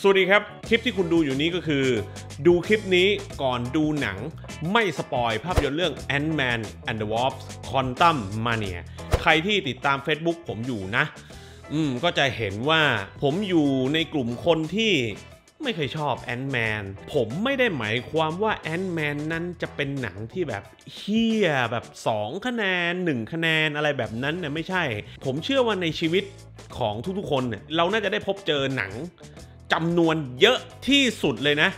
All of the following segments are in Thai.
สวัสดีครับ คลิปที่คุณดูอยู่นี้ก็คือ ดูคลิปนี้ก่อนดูหนัง ไม่สปอยภาพยนตร์เรื่อง Ant-Man and the Wasp Quantum Mania ใครที่ติดตาม Facebook ผมอยู่นะ อืม ก็จะเห็นว่าผมอยู่ในกลุ่มคนที่ไม่เคยชอบแอนด์แมนผมไม่ได้หมายความว่าแอนด์แมนนั้นจะเป็นหนังที่แบบเฮี้ย แบบ 2 คะแนน 1 คะแนนอะไรแบบนั้นเนี่ยไม่ใช่ ผมเชื่อว่าในชีวิตของทุกๆคนเนี่ยเราน่าจะได้พบเจอหนังจำนวนเยอะที่สุดเลยนะ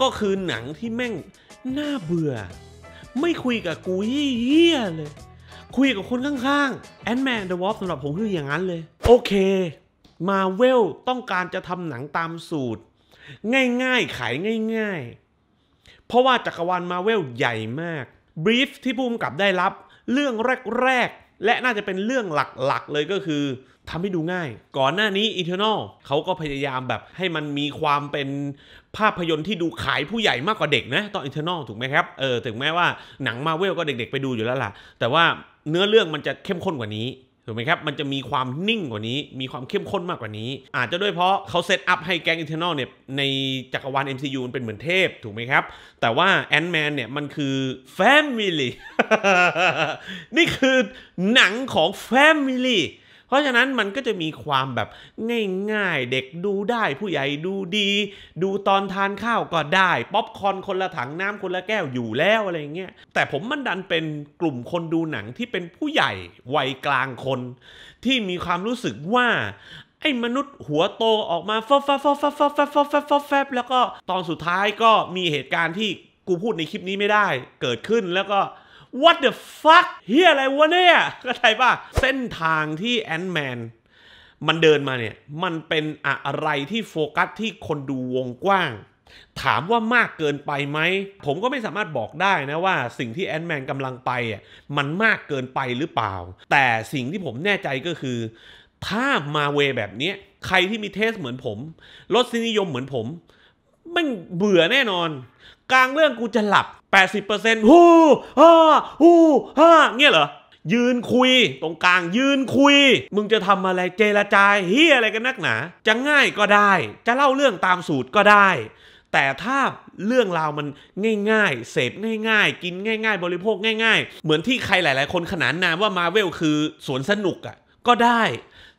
ก็คือหนังที่แม่งน่าเบื่อ ไม่คุยกับกูเยี่ยเลย คุยกับคนข้างๆแอนแมนเดอะวอล์สำหรับผมคืออย่างนั้นเลย โอเคมาเวลต้องการจะทำหนังตามสูตร ง่ายๆ ขายง่ายๆ เพราะว่าจักรวาลมาเวลใหญ่มากบรีฟที่ภูมิกับได้รับเรื่องแรกๆ และน่าจะเป็นเรื่องหลักๆเลยก็คือทำให้ดูง่าย ก่อนหน้านี้ Eternal เขาก็พยายามแบบให้มันมีความเป็นภาพยนตร์ที่ดูขายผู้ใหญ่มากกว่าเด็กนะ ตอน Eternal ถูกไหมครับเออถึงแม้ว่าหนังมาเวลก็เด็กๆ ไปดูอยู่แล้วล่ะ แต่ว่าเนื้อเรื่องมันจะเข้มข้นกว่านี้ถูกไหมครับมันจะมีความนิ่งกว่านี้ มีความเข้มข้นมากกว่านี้ อาจจะด้วยเพราะเขาเซตอัพให้แก๊งอินเทอร์นอลเนี่ยในจักรวาล MCU มันเป็นเหมือนเทพถูกไหมครับ แต่ว่าแอนด์แมนเนี่ยมันคือแฟมิลี่นี่คือหนังของฟมิลี่เพราะฉะนั้นมันก็จะมีความแบบง่าย ๆ เด็กดูได้ผู้ใหญ่ดูดี ดูตอนทานข้าวก็ได้ ป๊อปคอนคนละถังน้ำคนละแก้วอยู่แล้วอะไรเงี้ย แต่ผมมันดันเป็นกลุ่มคนดูหนังที่เป็นผู้ใหญ่ วัยกลางคน ที่มีความรู้สึกว่า ไอ้มนุษย์หัวโตออกมาฟฟฟฟฟฟฟฟฟฟฟฟฟแล้วก็ตอนสุดท้ายก็มีเหตุการณ์ที่กูพูดในคลิปนี้ไม่ได้เกิดขึ้นแล้วก็ what the fuck เฮียอะไรวะเนี่ยเข้าใจป่ะ เส้นทางที่แอนด์แมนมันเดินมาเนี่ย มันเป็นอะไรที่โฟกัสที่คนดูวงกว้าง ถามว่ามากเกินไปไหม ผมก็ไม่สามารถบอกได้นะว่า สิ่งที่แอนด์แมนกำลังไปอ่ะมันมากเกินไปหรือเปล่า แต่สิ่งที่ผมแน่ใจก็คือ ถ้ามาเวแบบนี้ใครที่มีเทสเหมือนผมรสนิยมเหมือนผมไม่เบื่อแน่นอน กลางเรื่องกูจะหลับ 80%ฮู้ฮ่าฮู้ฮ่าเงี้ยเหรอ ยืนคุยตรงกลางยืนคุย มึงจะทำอะไรเจรจาเฮียอะไรกันนักหนา จะง่ายก็ได้ จะเล่าเรื่องตามสูตรก็ได้ แต่ถ้าเรื่องราวมันง่าย ๆ เสพง่ายๆ กินง่าย ๆ บริโภคง่าย ๆ เหมือนที่ใครหลาย ๆ คนขนานนามว่ามาเวลคือ สวนสนุกอะ่ะ ก็ได้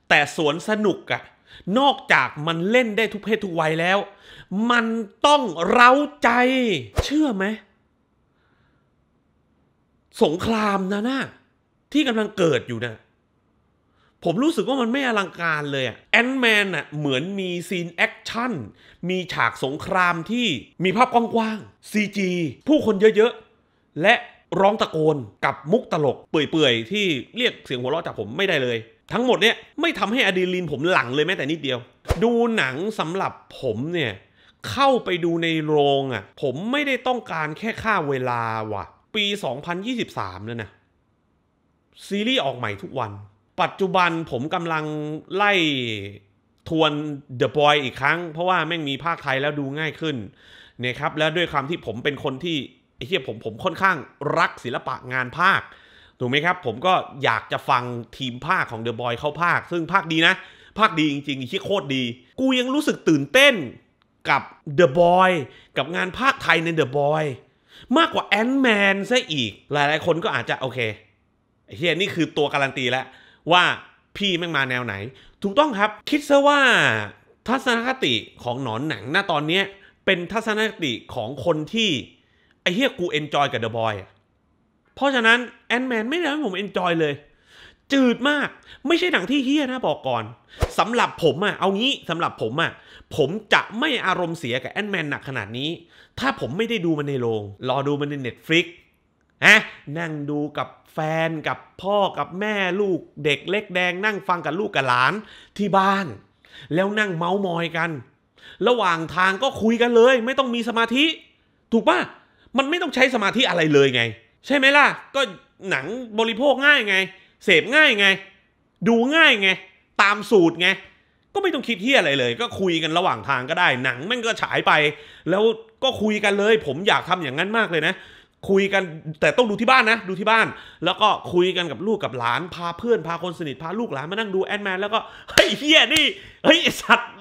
แต่สวนสนุกอะ่ะนอกจากมันเล่นได้ทุกเพศทุกวัยแล้ว มันต้องเร้าใจ เชื่อไหม สงครามนะนะ่ะที่กำลังเกิดอยู่นะ่ผมรู้สึกว่ามันไม่อลังการเลยอะแอนด์แมนอะเหมือนมีซีนแอคชั่น มีฉากสงครามที่มีภาพกว้างๆ CG ผู้คนเยอะๆ และร้องตะโกน กับมุกตลกเปื่อยๆ ที่เรียกเสียงหัวเราะจากผมไม่ได้เลยทั้งหมดเนี่ยไม่ทำให้อะดรีนาลีนผมหลั่งเลยแม้แต่นิดเดียว ดูหนังสำหรับผมเนี่ย เข้าไปดูในโรงอะ่ะผมไม่ได้ต้องการแค่ค่าเวลาว่ะ ปี 2023 แล้วนะซีรีส์ออกใหม่ทุกวัน ปัจจุบันผมกำลังไล่ทวน The Boy อีกครั้งเพราะว่าแม่งมีภาคไทยแล้วดูง่ายขึ้นนะครับแล้วด้วยความที่ผมเป็นคนที่เฮียผมผมค่อนข้างรักศิลปะงานภาคถูกไหมครับ ผมก็อยากจะฟังทีมภาคของเดอะบอยเข้าภาค ซึ่งภาคดีนะ ภาคดีจริงๆที่โคตรดี กูยังรู้สึกตื่นเต้นกับเดอะบอยกับงานภาคไทยในเดอะบอยมากกว่าแอนด์แมนซะอีก หลายๆคนก็อาจจะโอเคเฮียนี่คือตัวการันตีแล้วว่าพี่แม่งมาแนวไหน ถูกต้องครับคิดซะว่า ทัศนคติของหนอนหนังหน้าตอนนี้เป็นทัศนคติของคนที่ไอ้เฮียกูเอนจอยกับเดอะบอยเพราะฉะนั้น แอนแมนไม่ได้ทำให้ผมเอนจอยเลย จืดมาก ไม่ใช่หนังที่เฮี้ยนะ บอกก่อนสำหรับผมอะเอางี้สำหรับผมอะผมจะไม่อารมณ์เสียกับแอนแมนหนักขนาดนี้ ถ้าผมไม่ได้ดูมันในโรงรอดูมันใน Netflix ฮะนั่งดูกับแฟนกับพ่อกับแม่ลูกเด็กเล็กแดงนั่งฟังกับลูกกับหลานที่บ้าน แล้วนั่งเมาส์มอยกัน ระหว่างทางก็คุยกันเลย ไม่ต้องมีสมาธิ ถูกปะมันไม่ต้องใช้สมาธิอะไรเลยไงใช่ไหมล่ะ ก็หนังบริโภคง่ายไง เสพง่ายไง ดูง่ายไง ตามสูตรไง ก็ไม่ต้องคิดเฮี้ยอะไรเลย ก็คุยกันระหว่างทางก็ได้ หนังแม่งก็ฉายไป แล้วก็คุยกันเลย ผมอยากทำอย่างนั้นมากเลยนะ คุยกันแต่ต้องดูที่บ้านนะ ดูที่บ้าน แล้วก็คุยกันกับลูกกับหลาน พาเพื่อนพาคนสนิทพาลูกหลานมานั่งดูแอนด์แมนแล้วก็เฮ้ยเฮี้ยนี่ เฮ้ยสัตว์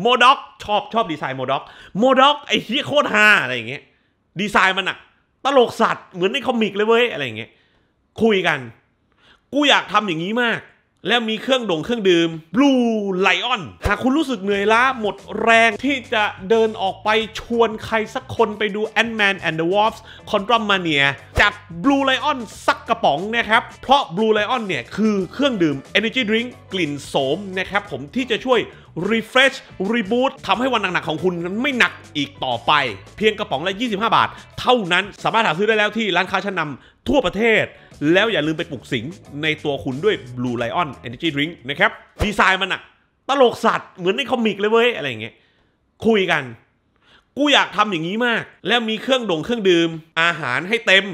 โมด็อกชอบชอบดีไซน์โมด็อก โมด็อกไอ้เฮี้ยโคตรฮาอะไรอย่างเงี้ย ดีไซน์มันอะตลกสัตว์เหมือนในคอมิกเลยเว้ย อะไรอย่างเงี้ยคุยกัน กูอยากทำอย่างนี้มาก แล้วมีเครื่องดงเครื่องดื่ม Blue Lion หากคุณรู้สึกเหนื่อยล้าหมดแรงที่จะเดินออกไปชวนใครสักคนไปดู Ant-Man and the Wasp Contra Mania จัด Blue Lion สักกระป๋องนะครับ เพราะ Blue Lion เนี่ย คือเครื่องดื่ม Energy Drink กลิ่นโสมนะครับ ผมที่จะช่วยรีเฟรชรีบูททำให้วันหนักๆของคุณไม่หนักอีกต่อไป เพียงกระป๋องละ 25 บาท เท่านั้นสามารถหาซื้อได้แล้วที่ร้านค้าชั้นนำทั่วประเทศ แล้วอย่าลืมไปปลุกสิงในตัวคุณด้วย Blue Lion Energy Drink นะครับ ดีไซน์มันอะตลกสัตว์เหมือนในคอมิกเลยเว้ย อะไรอย่างเงี้ยคุยกัน กูอยากทำอย่างนี้มาก แล้วมีเครื่องดงเครื่องดื่ม อาหารให้เต็ม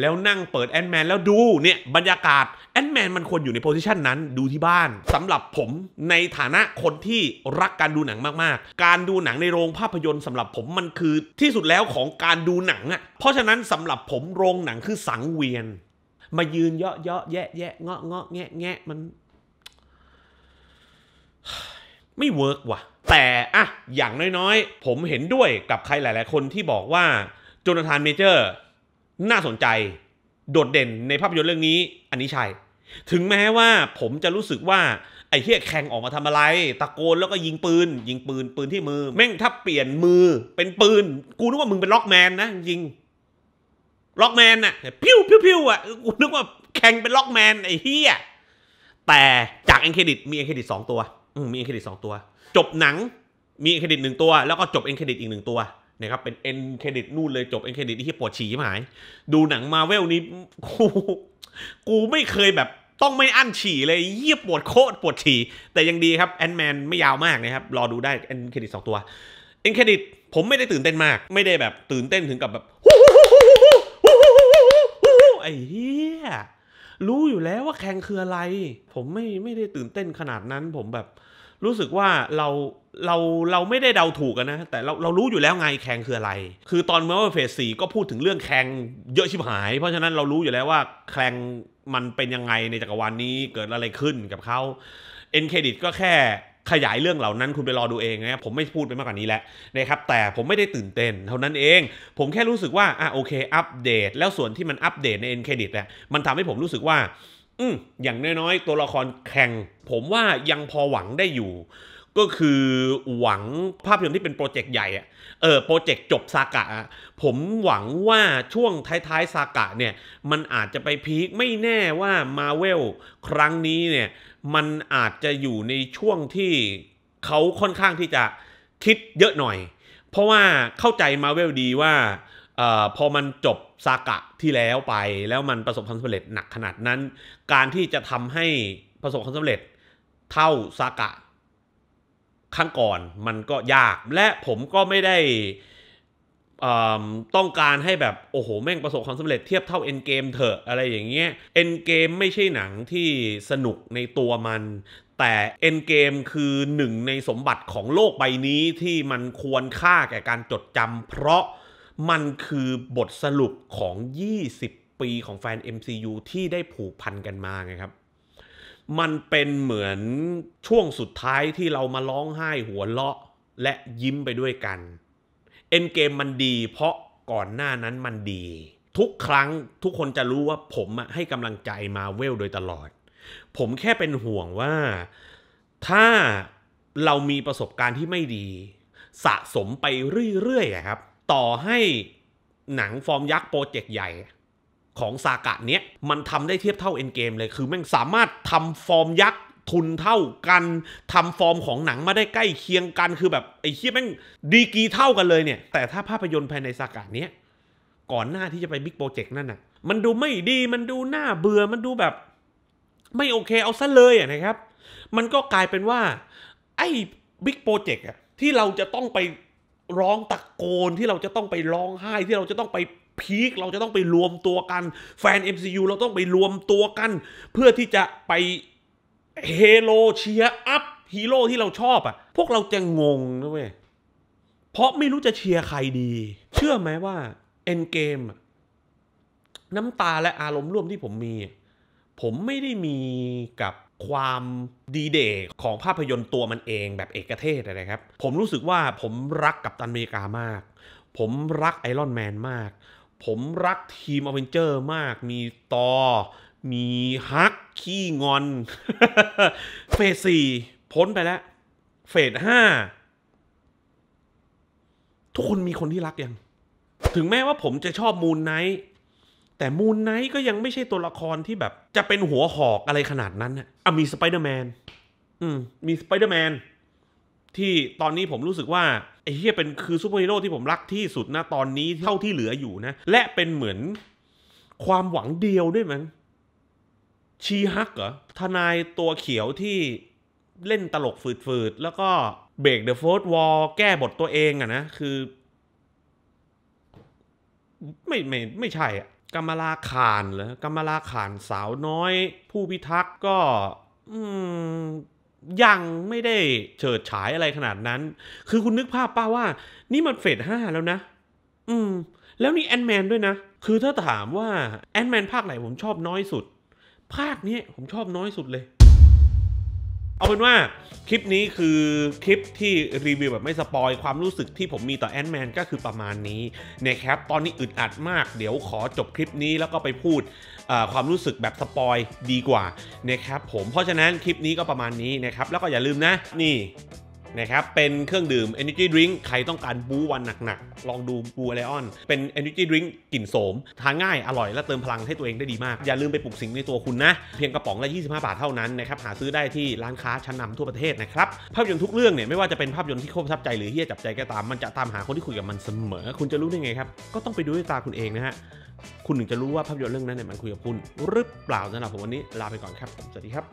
แล้วนั่งเปิดแอนแมนแล้วดูเนี่ยบรรยากาศแอนแมนมันควรอยู่ในโพสิชันนั้นดูที่บ้านสำหรับผมในฐานะคนที่รักการดูหนังมากๆ การดูหนังในโรงภาพยนตร์สำหรับผมมันคือที่สุดแล้วของการดูหนังอะ่ะเพราะฉะนั้นสำหรับผมโรงหนังคือสังเวียน มายืนเยาะเยาะแยะแยะเงาะเงาะแงะแงะมัน ไม่เวิร์กว่ะ แต่อะอย่างน้อยๆ ผมเห็นด้วยกับใครหลาย ๆ คนที่บอกว่าโจนาธานเมเจอร์น่าสนใจ โดดเด่นในภาพยนตร์เรื่องนี้ อันนี้ใช่ถึงแม้ว่าผมจะรู้สึกว่าไอ้เฮียแข่งออกมาทำอะไร ตะโกนแล้วก็ยิงปืนยิงปืน ปืนที่มือ แม่งถ้าเปลี่ยนมือ เป็นปืน กูนึกว่ามึงเป็นล็อกแมนนะยิง ล็อกแมนน่ะพิ้วพิ้วพิ้วอ่ะกูนึกว่าแข่งเป็นล็อกแมนไอ้เฮียแต่จากเอ็นเครดิตมีเอ็นเครดิตสองตัวมีเอ็นเครดิตสองตัว จบหนังมีเอ็นเครดิตหนึ่งตัว แล้วก็จบเอ็นเครดิตอีกหนึ่งตัวนะครับเป็นเอ็นเครดิต นู่นเลยจบเอ็นเครดิตที่ปวดฉี่ไหมดูหนังมาเวลนี้กูไม่เคยแบบต้องไม่อั้นฉี่เลยเยียบปวดโคตรปวดฉี่แต่ยังดีครับแอนแมนไม่ยาวมากนะครับ รอดูได้แอนเครดิตสองตัวแอนเครดิต ผมไม่ได้ตื่นเต้นมาก ไม่ได้แบบตื่นเต้นถึงกับแบบไอ้เหี้ยรู้อยู่แล้วว่าแข่งคืออะไร ผมไม่ไม่ได้ตื่นเต้นขนาดนั้นผมแบบรู้สึกว่าเราเราเราไม่ได้เดาถูกกันนะ แต่เราเรารู้อยู่แล้วไงแข่งคืออะไร คือตอนเมื่อเฟสสี่ก็พูดถึงเรื่องแข่งเยอะชิบหาย เพราะฉะนั้นเรารู้อยู่แล้วว่าแข่งมันเป็นยังไงในจักรวาลนนี้เกิดอะไรขึ้นกับเขาเอ็นเครดิตก็แค่ขยายเรื่องเหล่านั้นคุณไปรอดูเองนะผมไม่พูดไปมากกว่านี้แล้วนะครับ แต่ผมไม่ได้ตื่นเต้น เท่านั้นเอง ผมแค่รู้สึกว่าอ่ะโอเค อัปเดต แล้วส่วนที่มันอัปเดตในเอ็นเครดิตเนี่ยมันทำให้ผมรู้สึกว่าอืมอย่างน้อยๆ ตัวละครแข่ง ผมว่ายังพอหวังได้อยู่ ก็คือหวังภาพยนตร์ที่เป็นโปรเจกต์ใหญ่อะเออโปรเจกต์จบซากะอะผมหวังว่าช่วงท้ายๆซากะเนี่ยมันอาจจะไปพีคไม่แน่ว่ามาเวลครั้งนี้เนี่ยมันอาจจะอยู่ในช่วงที่เขาค่อนข้างที่จะคิดเยอะหน่อย เพราะว่าเข้าใจมาเวลดีว่าอพอมันจบซากะที่แล้วไปแล้วมันประสบความสำเร็จหนักขนาดนั้น การที่จะทำให้ประสบความสำเร็จ เท่าซากะครั้งก่อนมันก็ยากและผมก็ไม่ได้ต้องการให้แบบ โอ้โห แม่งประสบความสำเร็จเทียบเท่าเอ็นเกม เถอะอะไรอย่างเงี้ยเอ็นเกมไม่ใช่หนังที่สนุกในตัวมัน แต่เอ็นเกมคือหนึ่งในสมบัติของโลกใบนี้ที่มันควรค่าแก่การจดจำเพราะมันคือบทสรุปของ 20 ปีของแฟน MCU ที่ได้ผูกพันกันมาไงครับ มันเป็นเหมือนช่วงสุดท้ายที่เรามาร้องไห้หัวเราะและยิ้มไปด้วยกัน เอ็นเกมมันดีเพราะก่อนหน้านั้นมันดี ทุกครั้งทุกคนจะรู้ว่าผมให้กำลังใจมาเวลโดยตลอด ผมแค่เป็นห่วงว่า ถ้าเรามีประสบการณ์ที่ไม่ดี สะสมไปเรื่อยๆครับต่อให้หนังฟอร์มยักษ์โปรเจกต์ใหญ่ ของซากะเนี้ยมันทำได้เทียบเท่าเอ็นเกมเลยคือแม่งสามารถทำฟอร์มยักษ์ทุนเท่ากันทำฟอร์มของหนังมาได้ใกล้เคียงกัน คือแบบ ไอ้เียแม่งดีกีเท่ากันเลยเนี่ย แต่ถ้าภาพยนตร์ภายในซากะเนี้ยก่อนหน้าที่จะไปบิ๊กโปรเจกต์นั่นน่ะมันดูไม่ดีมันดูน่าเบื่อมันดูแบบไม่โอเคเอาซะเลยอ่ะนะครับ มันก็กลายเป็นว่าไอ้บิ๊กโปรเจกต์อ่ะที่เราจะต้องไปร้องตะโกนที่เราจะต้องไปร้องไห้ที่เราจะต้องไปพีคเราจะต้องไปรวมตัวกัน แฟน MCU เราต้องไปรวมตัวกัน เพื่อที่จะไปเฮโลเชียร์อัพฮีโร่ที่เราชอบอะ่ะพวกเราจะงงนะเว้ย เพราะไม่รู้จะเชียร์ใครดี เชื่อไหมว่าเอ็นเกมน้ำตาและอารมณ์ร่วมที่ผมมี ผมไม่ได้มีกับความดีเดย์ของภาพยนตร์ตัวมันเองแบบเอกเทศนะครับ ผมรู้สึกว่าผมรักกับตันเมกามาก ผมรักไอรอนแมนมาก ผมรักทีมอเวนเจอร์มาก มีตอมีฮักขี้งอน เฟสสี่พ้นไปแล้ว เฟสห้าทุกคนมีคนที่รักยัง ถึงแม้ว่าผมจะชอบมูนไนท์แต่มูนไนท์ก็ยังไม่ใช่ตัวละครที่แบบ จะเป็นหัวหอกอะไรขนาดนั้นอะมีสไปเดอร์แมน อืม มีสไปเดอร์แมนที่ตอนนี้ผมรู้สึกว่าไอ้เฮียเป็นคือซูเปอร์ฮีโร่ที่ผมรักที่สุดนะตอนนี้เท่าที่เหลืออยู่นะ และเป็นเหมือนความหวังเดียวด้วยมั้งชีฮักเหรอทนายตัวเขียวที่เล่นตลกฝืดๆแล้วก็เบรกเดอะโฟร์วอลแก้บทตัวเองอะนะ คือ ไม่ ไม่ไม่ใช่อะกมลาขานเหรอกมลาขานสาวน้อย ผู้พิทักษ์ก็ยังไม่ได้เฉิดฉายอะไรขนาดนั้น คือคุณนึกภาพป้าว่า นี่มันเฟสห้าแล้วนะ อืมแล้วนี่แอนแมนด้วยนะ คือถ้าถามว่าแอนแมนภาคไหนผมชอบน้อยสุด ภาคนี้ผมชอบน้อยสุดเลยเอาเป็นว่าคลิปนี้คือคลิปที่รีวิวแบบไม่สปอย ความรู้สึกที่ผมมีต่อแอนด์แมนก็คือประมาณนี้เนี่ยครับ ตอนนี้อึดอัดมาก เดี๋ยวขอจบคลิปนี้แล้วก็ไปพูดความรู้สึกแบบสปอย ดีกว่าเนี่ยครับผมเพราะฉะนั้นคลิปนี้ก็ประมาณนี้นะครับแล้วก็อย่าลืมนะ นี่นะครับเป็นเครื่องดื่ม Energy Drink ใครต้องการบู๊วันหนักๆ ลองดูบูไลออน เป็น Energy Drink กลิ่นโสม ทานง่าย อร่อยและเติมพลังให้ตัวเองได้ดีมาก อย่าลืมไปปลุกสิงในตัวคุณนะ เพียงกระป๋องละ 25 บาทเท่านั้นนะครับหาซื้อได้ที่ร้านค้าชั้นนาทั่วประเทศนะครับ ภาพยนตร์ทุกเรื่องเนี่ย ไม่ว่าจะเป็นภาพยนตร์ที่โคตรทับใจหรือเฮี้ยจับใจก็ตาม มันจะตามหาคนที่คุยกับมันเสมอ คุณจะรู้ได้ไงครับ ก็ต้องไปดูด้วยตาคุณเองนะฮะคุณถึงจะรู้ว่าภาพยนตร์เรื่องนั้นเนี่ยมันคุยกับคุณหรือเปล่าสำหรับผมวันนี้ลาไปก่อนครับสวัสดีครับ